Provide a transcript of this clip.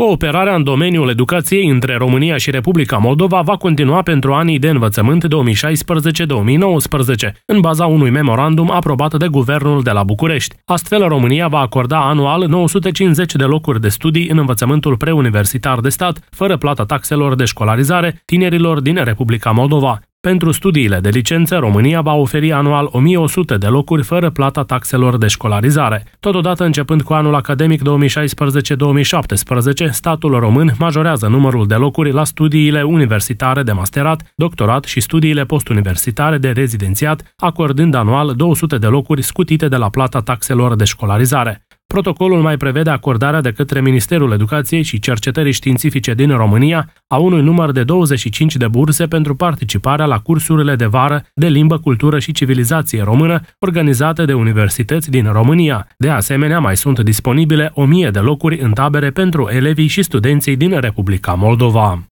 Cooperarea în domeniul educației între România și Republica Moldova va continua pentru anii de învățământ 2016-2019, în baza unui memorandum aprobat de Guvernul de la București. Astfel, România va acorda anual 950 de locuri de studii în învățământul preuniversitar de stat, fără plata taxelor de școlarizare, tinerilor din Republica Moldova. Pentru studiile de licență, România va oferi anual 1100 de locuri fără plata taxelor de școlarizare. Totodată, începând cu anul academic 2016-2017, statul român majorează numărul de locuri la studiile universitare de masterat, doctorat și studiile postuniversitare de rezidențiat, acordând anual 200 de locuri scutite de la plata taxelor de școlarizare. Protocolul mai prevede acordarea de către Ministerul Educației și Cercetării Științifice din România a unui număr de 25 de burse pentru participarea la cursurile de vară de limbă, cultură și civilizație română organizate de universități din România. De asemenea, mai sunt disponibile 1000 de locuri în tabere pentru elevii și studenții din Republica Moldova.